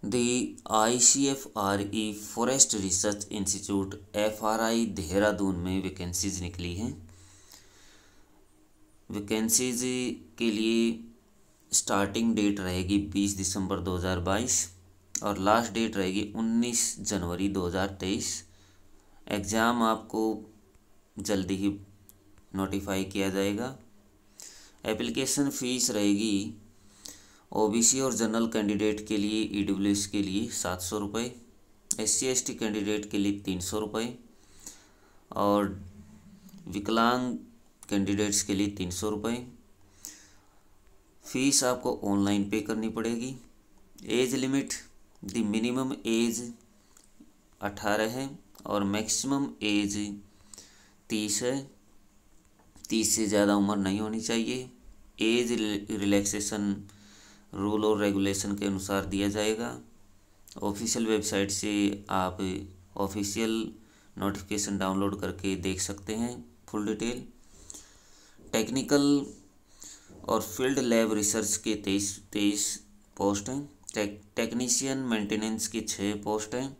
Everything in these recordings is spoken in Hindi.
The ICFRE Forest Research Institute FRI Dehradun में वैकेंसीज निकली हैं वैकेंसीज के लिए स्टार्टिंग डेट रहेगी 20 दिसंबर 2022 और लास्ट डेट रहेगी 19 जनवरी 2023 एग्ज़ाम आपको जल्दी ही नोटिफाई किया जाएगा एप्लीकेशन फ़ीस रहेगी ओबीसी और जनरल कैंडिडेट के लिए ई e के लिए सात सौ रुपये एस सी कैंडिडेट के लिए तीन सौ रुपये और विकलांग कैंडिडेट्स के लिए तीन सौ रुपये फीस आपको ऑनलाइन पे करनी पड़ेगी age limit the minimum age अठारह है और मैक्सिमम एज तीस है तीस से ज़्यादा उम्र नहीं होनी चाहिए एज रिलैक्सेशन रूल और रेगुलेशन के अनुसार दिया जाएगा ऑफिशियल वेबसाइट से आप ऑफिशियल नोटिफिकेशन डाउनलोड करके देख सकते हैं फुल डिटेल टेक्निकल और फील्ड लैब रिसर्च के तेईस तेईस पोस्ट हैं टेक्नीशियन मेंटेनेंस के छः पोस्ट हैं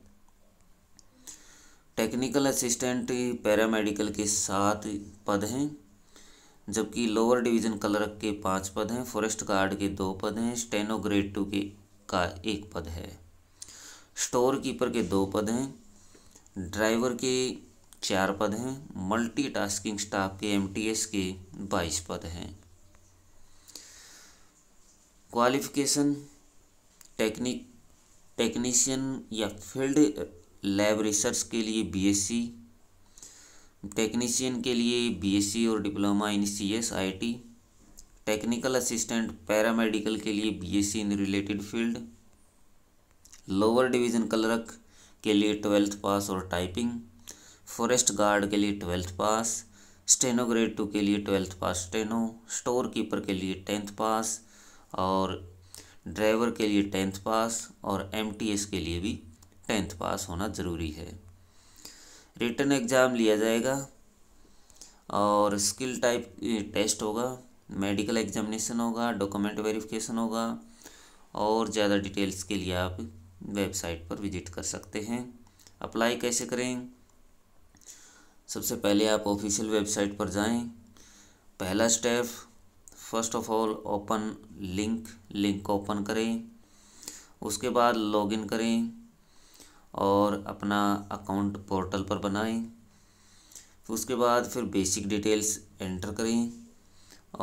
टेक्निकल असिस्टेंट पैरामेडिकल के सात पद हैं जबकि लोअर डिवीज़न क्लर्क के पाँच पद हैं फॉरेस्ट गार्ड के दो पद हैं स्टेनो ग्रेड टू के का एक पद है स्टोर कीपर के दो पद हैं ड्राइवर के चार पद हैं मल्टीटास्किंग स्टाफ के एमटीएस के बाईस पद हैं क्वालिफिकेशन टेक्निक टेक्नीशियन या फील्ड लैब रिसर्च के लिए बीएससी टेक्नीशियन के लिए बीएससी और diploma in CSIT technical assistant paramedical के लिए BSc in related field lower division clerk के लिए ट्वेल्थ पास और टाइपिंग फॉरेस्ट गार्ड के लिए twelfth pass steno grade two के लिए twelfth pass steno store keeper के लिए टेंथ पास और ड्राइवर के लिए टेंथ पास और एमटीएस के लिए भी टेंथ पास होना ज़रूरी है रिटर्न एग्ज़ाम लिया जाएगा और स्किल टाइप टेस्ट होगा मेडिकल एग्जामिनेशन होगा डॉक्यूमेंट वेरिफिकेशन होगा और ज़्यादा डिटेल्स के लिए आप वेबसाइट पर विजिट कर सकते हैं अप्लाई कैसे करें सबसे पहले आप ऑफिशियल वेबसाइट पर जाएं पहला step first of all open link link open करें उसके बाद लॉगिन करें और अपना अकाउंट पोर्टल पर बनाएं उसके बाद फिर बेसिक डिटेल्स एंटर करें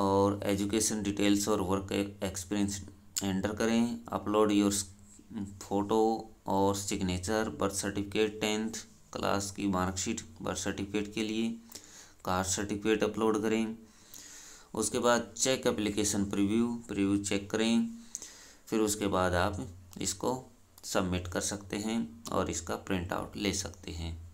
और एजुकेशन डिटेल्स और वर्क एक्सपीरियंस एंटर करें अपलोड योर फ़ोटो और signature birth certificate tenth class की मार्कशीट बर्थ सर्टिफिकेट के लिए कास्ट सर्टिफिकेट अपलोड करें उसके बाद check application preview preview check करें फिर उसके बाद आप इसको सबमिट कर सकते हैं और इसका प्रिंट आउट ले सकते हैं